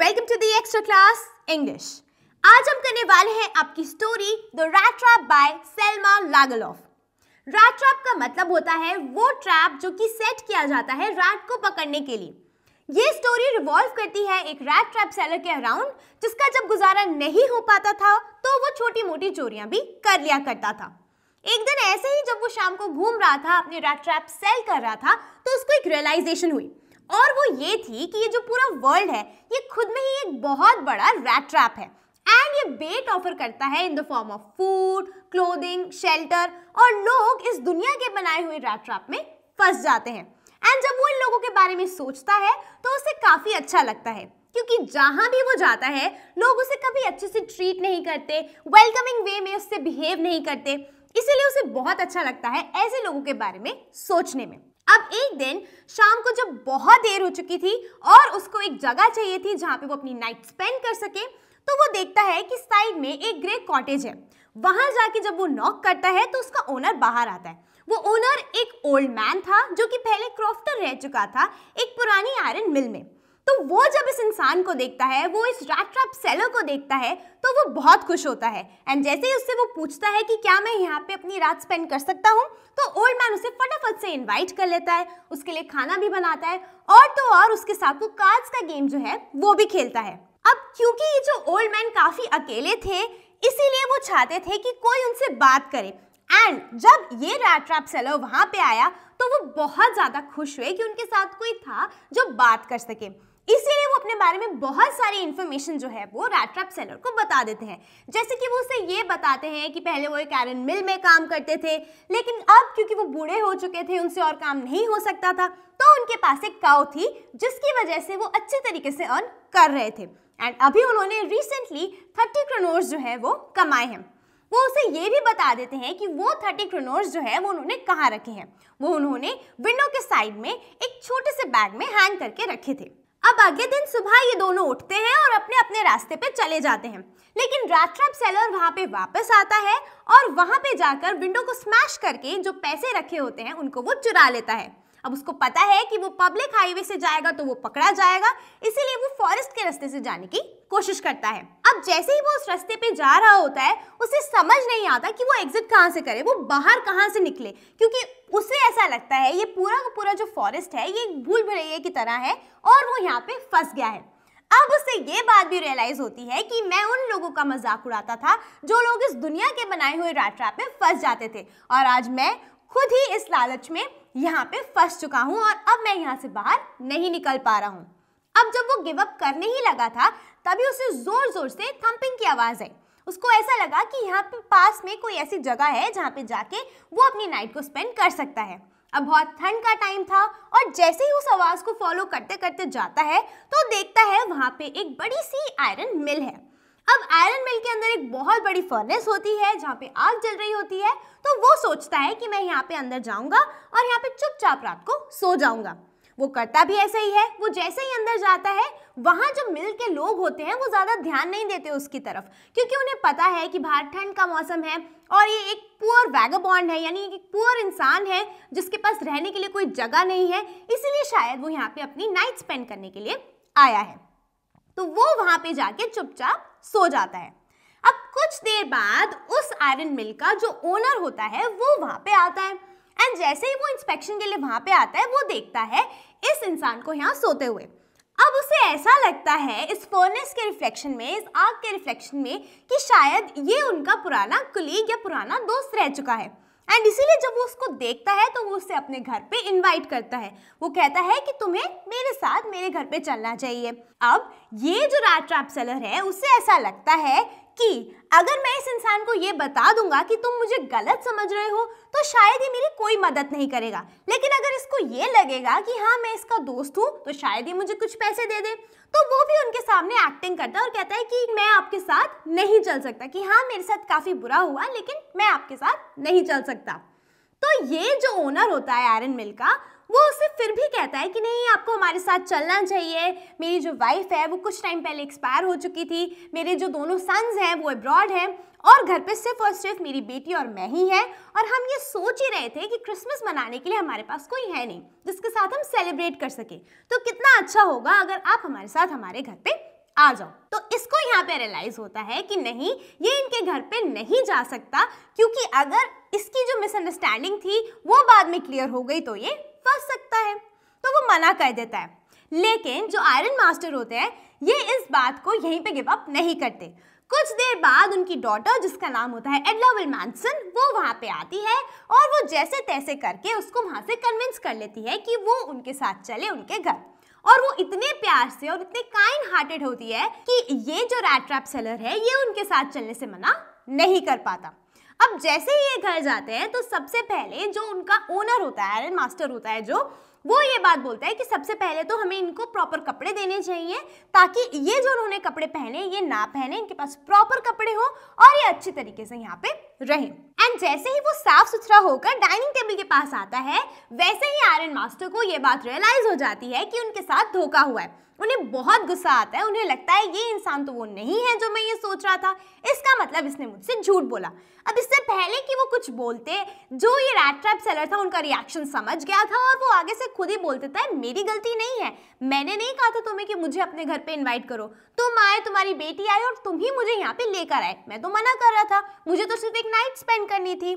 welcome to the extra class English आज हम करने वाले हैं आपकी story the rat trap by Selma Lagerlof rat trap का मतलब होता है वो ट्रैप जो कि सेट किया जाता है रैट को पकड़ने के लिए ये स्टोरी रिवॉल्व करती है एक रैट ट्रैप सेलर के अराउंड जिसका जब गुजारा नहीं हो पाता था तो वो छोटी मोटी चोरियां भी कर लिया करता था एक दिन ऐसे ही जब वो शाम को घूम रहा था अपने रैट ट्रैप सेल कर रहा था तो उसको एक रियलाइजेशन हुई और वो ये थी कि ये जो पूरा वर्ल्ड है ये खुद में ही एक बहुत बड़ा रैट ट्रैप है एंड ये बेट ऑफर करता है in the form of food clothing shelter और लोग इस दुनिया के बनाए हुए रैट ट्रैप में फंस जाते हैं एंड जब वो इन लोगों के बारे में सोचता है तो उसे काफ़ी अच्छा लगता है क्योंकि जहाँ भी वो जाता है लोग उसे कभी अच्छे से ट्रीट नहीं करते वेलकमिंग वे में उससे बिहेव नहीं करते इसीलिए उसे बहुत अच्छा लगता है ऐसे लोगों के बारे में सोचने में अब एक दिन शाम को जब बहुत देर हो चुकी थी और उसको एक जगह चाहिए थी जहाँ पे वो अपनी नाइट स्पेंड कर सके तो वो देखता है कि साइड में एक ग्रे कॉटेज है वहां जाके जब वो नॉक करता है तो उसका ओनर बाहर आता है वो ओनर एक ओल्ड मैन था जो कि पहले क्रॉफ्टर रह चुका था एक पुरानी आयरन मिल में तो वो जब इस इंसान को देखता है वो इस रैट ट्रैप सेलर को देखता है तो वो बहुत खुश होता है एंड जैसे ही उससे वो पूछता है कि क्या मैं यहाँ पे अपनी रात स्पेंड कर सकता हूँ तो ओल्ड मैन उसे फटाफट से इनवाइट कर लेता है उसके लिए खाना भी बनाता है और तो और उसके साथ वो कार्ड्स का गेम जो है वो भी खेलता है अब क्योंकि ये जो ओल्ड मैन काफ़ी अकेले थे इसीलिए वो चाहते थे कि कोई उनसे बात करे एंड जब ये रैट ट्रैप सेलर वहाँ पे आया तो वो बहुत ज़्यादा खुश हुए कि उनके साथ कोई था जो बात कर सके इसीलिए वो अपने बारे में बहुत सारी इन्फॉर्मेशन जो है वो रैट सेलर को बता देते हैं जैसे कि वो उसे ये बताते हैं कि पहले वो एक आयरन मिल में काम करते थे लेकिन अब क्योंकि वो बूढ़े हो चुके थे उनसे और काम नहीं हो सकता था तो उनके पास एक काउ थी जिसकी वजह से वो अच्छे तरीके से अर्न कर रहे थे एंड अभी उन्होंने रिसेंटली थर्टी क्रोनोर्स जो है वो कमाए हैं वो उसे ये भी बता देते हैं कि वो थर्टी क्रोनोर्स जो है वो उन्होंने कहाँ रखे हैं वो उन्होंने विंडो के साइड में एक छोटे से बैग में हैंग करके रखे थे अब अगले दिन सुबह ये दोनों उठते हैं और अपने अपने रास्ते पे चले जाते हैं लेकिन रैट्रैप सेलर वहाँ पे वापस आता है और वहाँ पे जाकर विंडो को स्मैश करके जो पैसे रखे होते हैं उनको वो चुरा लेता है अब उसको पता है कि वो पब्लिक हाईवे से जाएगा तो वो पकड़ा जाएगा इसीलिए वो फॉरेस्ट के रास्ते से जाने की कोशिश करता है अब जैसे ही वो उस रास्ते पे जा रहा होता है उसे समझ नहीं आता कि वो एग्जिट कहाँ से करे वो बाहर कहाँ से निकले क्योंकि उसे ऐसा लगता है ये पूरा का पूरा जो फॉरेस्ट है ये भूल भुलैया की तरह है और वो यहाँ पे फंस गया है अब उसे ये बात भी रियलाइज होती है कि मैं उन लोगों का मजाक उड़ाता था जो लोग इस दुनिया के बनाए हुए राट ट्रैप में फंस जाते थे और आज मैं खुद ही इस लालच में यहाँ पे फंस चुका हूँ और अब मैं यहाँ से बाहर नहीं निकल पा रहा हूँ अब जब वो गिव अप करने ही लगा था तभी उसे जोर जोर से थम्पिंग की आवाज़ आई उसको ऐसा लगा कि यहाँ पे पास में कोई ऐसी जगह है जहाँ पे जाके वो अपनी नाइट को स्पेंड कर सकता है अब बहुत ठंड का टाइम था और जैसे ही उस आवाज़ को फॉलो करते करते जाता है तो देखता है वहाँ पे एक बड़ी सी आयरन मिल है अब आयरन मिल के अंदर एक बहुत बड़ी फर्नेस होती है जहाँ पे आग जल रही होती है तो वो सोचता है कि मैं यहाँ पे अंदर जाऊँगा और यहाँ पे चुपचाप रात को सो जाऊँगा वो करता भी ऐसा ही है वो जैसे ही अंदर जाता है वहाँ जो मिल के लोग होते हैं वो ज़्यादा ध्यान नहीं देते उसकी तरफ क्योंकि उन्हें पता है कि बाहर ठंड का मौसम है और ये एक पुअर वैगाबॉन्ड है यानी एक पुअर इंसान है जिसके पास रहने के लिए कोई जगह नहीं है इसीलिए शायद वो यहाँ पे अपनी नाइट स्पेंड करने के लिए आया है तो वो वहाँ पे जाके चुपचाप सो जाता है अब कुछ देर बाद उस आयरन मिल का जो ओनर होता है वो वहाँ पे आता है एंड जैसे ही वो इंस्पेक्शन के लिए वहाँ पे आता है वो देखता है इस इंसान को यहाँ सोते हुए अब उसे ऐसा लगता है इस फर्नेस के रिफ्लेक्शन में इस आग के रिफ्लेक्शन में कि शायद ये उनका पुराना कुलीग या पुराना दोस्त रह चुका है एंड इसीलिए जब वो उसको देखता है तो वो उसे अपने घर पे इनवाइट करता है वो कहता है कि तुम्हें मेरे साथ मेरे घर पे चलना चाहिए अब ये जो रात ट्रैप सेलर है उसे ऐसा लगता है कि अगर मैं इस इंसान को ये बता दूंगा कि तुम मुझे गलत समझ रहे हो तो शायद ही मेरी कोई मदद नहीं करेगा लेकिन अगर इसको ये लगेगा कि हाँ मैं इसका दोस्त हूँ तो शायद ही मुझे कुछ पैसे दे दे तो वो भी उनके सामने एक्टिंग करता है और कहता है कि मैं आपके साथ नहीं चल सकता कि हाँ मेरे साथ काफ़ी बुरा हुआ लेकिन मैं आपके साथ नहीं चल सकता तो ये जो ओनर होता है एरन मिल का वो उसे फिर भी कहता है कि नहीं आपको हमारे साथ चलना चाहिए मेरी जो वाइफ है वो कुछ टाइम पहले एक्सपायर हो चुकी थी मेरे जो दोनों सन्स हैं वो अब्रॉड हैं और घर पे सिर्फ और सिर्फ मेरी बेटी और मैं ही है और हम ये सोच ही रहे थे कि क्रिसमस मनाने के लिए हमारे पास कोई है नहीं जिसके साथ हम सेलिब्रेट कर सकें तो कितना अच्छा होगा अगर आप हमारे साथ हमारे घर पर आ जाओ तो इसको यहाँ पे रियलाइज होता है कि नहीं ये इनके घर पे नहीं जा सकता क्योंकि अगर इसकी जो मिसअंडरस्टैंडिंग थी वो बाद में क्लियर हो गई तो ये फंस सकता है तो वो मना कर देता है लेकिन जो आयरन मास्टर होते हैं ये इस बात को यहीं पे गिव अप नहीं करते कुछ देर बाद उनकी डॉटर जिसका नाम होता है एडला विल विलमानसन वो वहाँ पे आती है और वो जैसे तैसे करके उसको वहाँ से कन्विंस कर लेती है कि वो उनके साथ चले उनके घर और वो इतने प्यार से और इतने काइंड हार्टेड होती है कि ये जो रैट ट्रैप सेलर है ये उनके साथ चलने से मना नहीं कर पाता अब जैसे ही ये घर जाते हैं तो सबसे पहले जो उनका ओनर होता है आयरन मास्टर होता है जो वो ये बात बोलता है कि सबसे पहले तो हमें इनको प्रॉपर कपड़े देने चाहिए ताकि ये जो उन्होंने कपड़े पहने ये ना पहने इनके पास प्रॉपर कपड़े हो और ये अच्छे तरीके से यहाँ पे रहें एंड जैसे ही वो साफ सुथरा होकर डाइनिंग टेबल के पास आता है वैसे ही आयरन मास्टर को ये बात रियलाइज हो जाती है कि उनके साथ धोखा हुआ है उन्हें बहुत गुस्सा आता है उन्हें लगता है ये इंसान तो वो नहीं है जो मैं ये सोच रहा था इसका मतलब इसने मुझसे झूठ बोला अब इससे पहले कि वो कुछ बोलते जो ये रैट ट्रैप सेलर था उनका रिएक्शन समझ गया था और वो आगे से खुद ही बोल देता है मेरी गलती नहीं है मैंने नहीं कहा था तुम्हें कि मुझे अपने घर पर इन्वाइट करो तुम आए तुम्हारी बेटी आई और तुम ही मुझे यहाँ पे लेकर आए मैं तो मना कर रहा था मुझे तो सिर्फ एक नाइट स्पेंड करनी थी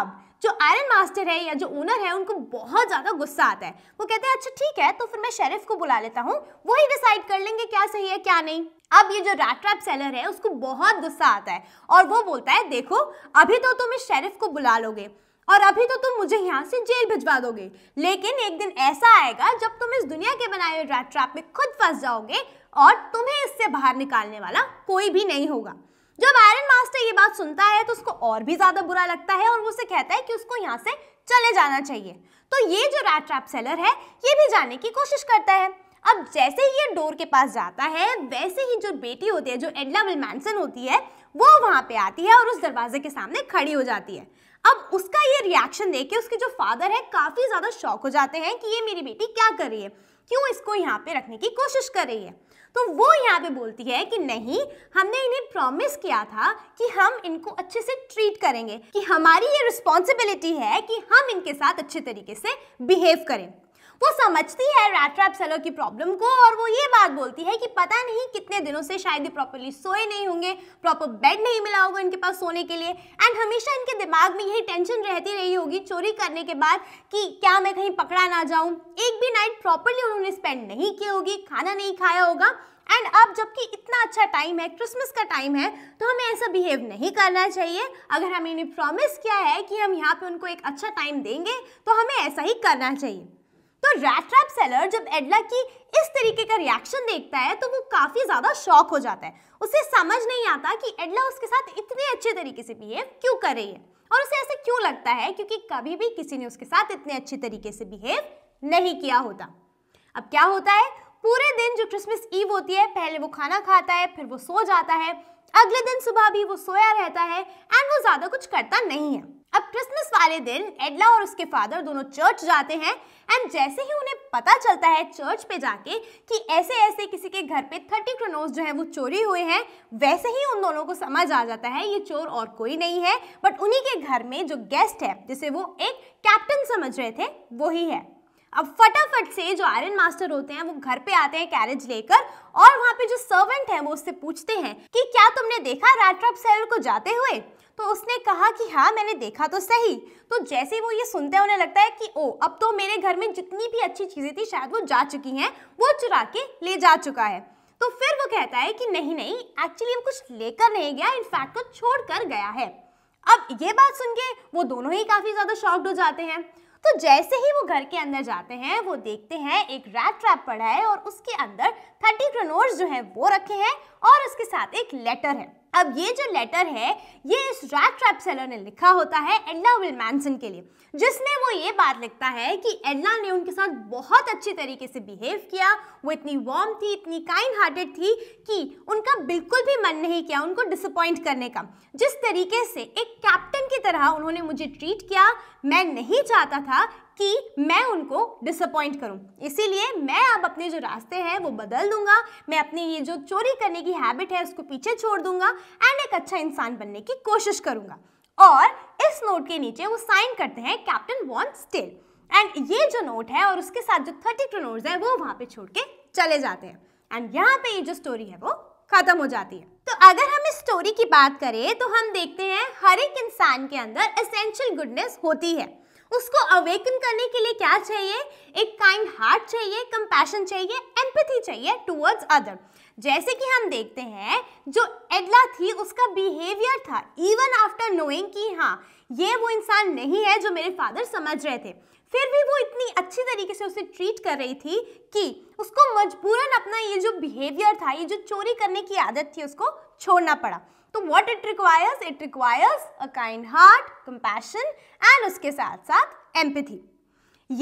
अब जो आयरन मास्टर है या जो ओनर है उनको बहुत ज़्यादा गुस्सा आता है वो कहते हैं अच्छा ठीक है तो फिर मैं शेरिफ को बुला लेता हूँ वो ही डिसाइड कर लेंगे क्या सही है क्या नहीं अब ये जो रैट ट्रैप सेलर है उसको बहुत गुस्सा आता है और वो बोलता है देखो अभी तो तुम इस शेरिफ को बुला लोगे और अभी तो तुम मुझे यहाँ से जेल भिजवा दोगे लेकिन एक दिन ऐसा आएगा जब तुम इस दुनिया के बनाए हुए रैट ट्रैप में खुद फंस जाओगे और तुम्हें इससे बाहर निकालने वाला कोई भी नहीं होगा जब आयरन मास्टर तो ये बात सुनता है तो उसको और भी ज़्यादा बुरा लगता है और वो उसे कहता है कि उसको यहाँ से चले जाना चाहिए तो ये जो रैट ट्रैप सेलर है ये भी जाने की कोशिश करता है अब जैसे ही ये डोर के पास जाता है वैसे ही जो बेटी होती है जो एडला विलमैनसन होती है वो वहाँ पे आती है और उस दरवाजे के सामने खड़ी हो जाती है अब उसका ये रिएक्शन देख के उसके जो फादर है काफ़ी ज़्यादा शौक हो जाते हैं कि ये मेरी बेटी क्या कर रही है क्यों इसको यहाँ पे रखने की कोशिश कर रही है तो वो यहाँ पे बोलती है कि नहीं हमने इन्हें प्रॉमिस किया था कि हम इनको अच्छे से ट्रीट करेंगे कि हमारी ये रिस्पॉन्सिबिलिटी है कि हम इनके साथ अच्छे तरीके से बिहेव करें वो समझती है रैट रैप सेलर की प्रॉब्लम को और वो ये बात बोलती है कि पता नहीं कितने दिनों से शायद ये प्रॉपरली सोए नहीं होंगे प्रॉपर बेड नहीं मिला होगा इनके पास सोने के लिए एंड हमेशा इनके दिमाग में यही टेंशन रहती रही होगी चोरी करने के बाद कि क्या मैं कहीं पकड़ा ना जाऊँ एक भी नाइट प्रॉपरली उन्होंने स्पेंड नहीं की होगी खाना नहीं खाया होगा एंड अब जबकि इतना अच्छा टाइम है क्रिसमस का टाइम है तो हमें ऐसा बिहेव नहीं करना चाहिए अगर हमें इन्हें प्रॉमिस किया है कि हम यहाँ पे उनको एक अच्छा टाइम देंगे तो हमें ऐसा ही करना चाहिए तो रैट रैप सेलर जब एडला की इस तरीके का रिएक्शन देखता है तो वो काफ़ी ज़्यादा शॉक हो जाता है उसे समझ नहीं आता कि एडला उसके साथ इतने अच्छे तरीके से बिहेव क्यों कर रही है और उसे ऐसे क्यों लगता है क्योंकि कभी भी किसी ने उसके साथ इतने अच्छे तरीके से बिहेव नहीं किया होता अब क्या होता है पूरे दिन जो क्रिसमस ईव होती है पहले वो खाना खाता है फिर वो सो जाता है अगले दिन सुबह भी वो सोया रहता है एंड वो ज़्यादा कुछ करता नहीं है अब क्रिसमस वाले दिन एडला और उसके फादर दोनों चर्च जाते हैं एंड जैसे ही उन्हें पता चलता है चर्च पे जाके कि ऐसे ऐसे किसी के घर पे थर्टी क्रोनोज जो है वो चोरी हुए हैं वैसे ही उन दोनों को समझ आ जाता है ये चोर और कोई नहीं है बट उन्हीं के घर में जो गेस्ट है जिसे वो एक कैप्टन समझ रहे थे वही है अब फटाफट से जो आयरन मास्टर होते हैं वो घर पे आते हैं कैरेज लेकर और वहाँ पे जो सर्वेंट है वो उससे पूछते हैं कि क्या तुमने देखा राट्रप सेलर को जाते हुए तो उसने कहा कि हाँ मैंने देखा तो सही तो जैसे ही वो ये सुनते हैं उन्हें लगता है कि ओ अब तो मेरे घर में जितनी भी अच्छी चीज़ें थी शायद वो जा चुकी हैं वो चुरा के ले जा चुका है तो फिर वो कहता है कि नहीं नहीं एक्चुअली वो कुछ लेकर नहीं गया इनफैक्ट को छोड़ कर गया है अब ये बात सुन के वो दोनों ही काफ़ी ज़्यादा शॉक्ड हो जाते हैं तो जैसे ही वो घर के अंदर जाते हैं वो देखते हैं एक रैट ट्रैप पड़ा है और उसके अंदर थर्टी क्रोनोर्स जो है वो रखे हैं और उसके साथ एक लेटर है अब ये जो लेटर है ये इस रैट ट्रैप सेलर ने लिखा होता है एडना विल विलमैनसन के लिए जिसमें वो ये बात लिखता है कि एडना ने उनके साथ बहुत अच्छे तरीके से बिहेव किया वो इतनी वार्म थी इतनी काइंड हार्टेड थी कि उनका बिल्कुल भी मन नहीं किया उनको डिसअपॉइंट करने का जिस तरीके से एक कैप्टन की तरह उन्होंने मुझे ट्रीट किया मैं नहीं चाहता था कि मैं उनको डिसअपॉइंट करूं इसीलिए मैं अब अपने जो रास्ते हैं वो बदल दूंगा मैं अपनी ये जो चोरी करने की हैबिट है उसको पीछे छोड़ दूंगा एंड एक अच्छा इंसान बनने की कोशिश करूंगा और इस नोट के नीचे वो साइन करते हैं कैप्टन वॉन स्टेल एंड ये जो नोट है और उसके साथ जो थर्टी टू नोट है वो वहाँ पे छोड़ के चले जाते हैं एंड यहाँ पे ये जो स्टोरी है वो खत्म हो जाती है तो अगर हम इस स्टोरी की बात करें तो हम देखते हैं हर एक इंसान के अंदर एसेंशियल गुडनेस होती है उसको अवेकन करने के लिए क्या चाहिए एक काइंड हार्ट चाहिए कंपैशन चाहिए एम्पथी चाहिए टूवर्ड्स अदर जैसे कि हम देखते हैं जो एडला थी उसका बिहेवियर था इवन आफ्टर नोइंग कि हाँ ये वो इंसान नहीं है जो मेरे फादर समझ रहे थे फिर भी वो इतनी अच्छी तरीके से उसे ट्रीट कर रही थी कि उसको मजबूरन अपना ये जो बिहेवियर था ये जो चोरी करने की आदत थी उसको छोड़ना पड़ा तो what it requires it requires a kind heart compassion and उसके साथ साथ एम्पथी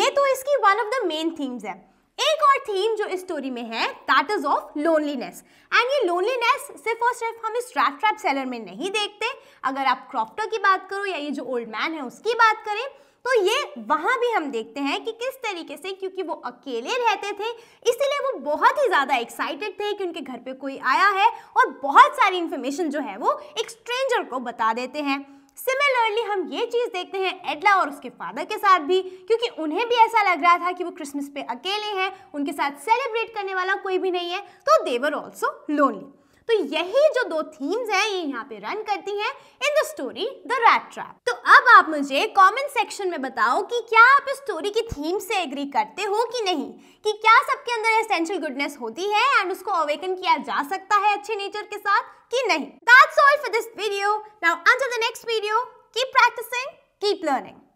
ये तो इसकी one of the main themes है एक और थीम जो इस स्टोरी में है that is of loneliness and ये लोनलीनेस सिर्फ और सिर्फ हम इस ट्रैप ट्रैप सेलर में नहीं देखते अगर आप क्रॉप्टर की बात करो या ये जो ओल्ड मैन है उसकी बात करें तो ये वहाँ भी हम देखते हैं कि किस तरीके से क्योंकि वो अकेले रहते थे इसीलिए वो बहुत ही ज़्यादा एक्साइटेड थे कि उनके घर पे कोई आया है और बहुत सारी इन्फॉर्मेशन जो है वो एक स्ट्रेंजर को बता देते हैं सिमिलरली हम ये चीज़ देखते हैं एडला और उसके फादर के साथ भी क्योंकि उन्हें भी ऐसा लग रहा था कि वो क्रिसमस पे अकेले हैं उनके साथ सेलिब्रेट करने वाला कोई भी नहीं है तो देवर ऑल्सो लोनली तो यही जो दो थीम्स हैं ये यहाँ पे रन करती हैं in the story the rat trap तो अब आप मुझे कमेंट सेक्शन में बताओ कि क्या आप इस स्टोरी की थीम से एग्री करते हो कि नहीं कि क्या सबके अंदर एसेंशियल गुडनेस होती है एंड उसको अवेकन किया जा सकता है अच्छे नेचर के साथ कि नहीं that's all for this video now until the next video keep practising keep learning